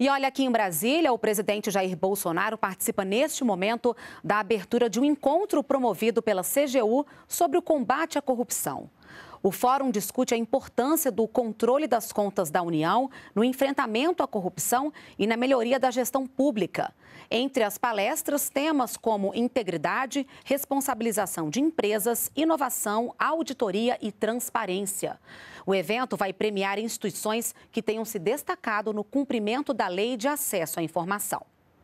E olha, aqui em Brasília, o presidente Jair Bolsonaro participa neste momento da abertura de um encontro promovido pela CGU sobre o combate à corrupção. O fórum discute a importância do controle das contas da União no enfrentamento à corrupção e na melhoria da gestão pública. Entre as palestras, temas como integridade, responsabilização de empresas, inovação, auditoria e transparência. O evento vai premiar instituições que tenham se destacado no cumprimento da lei de acesso à informação.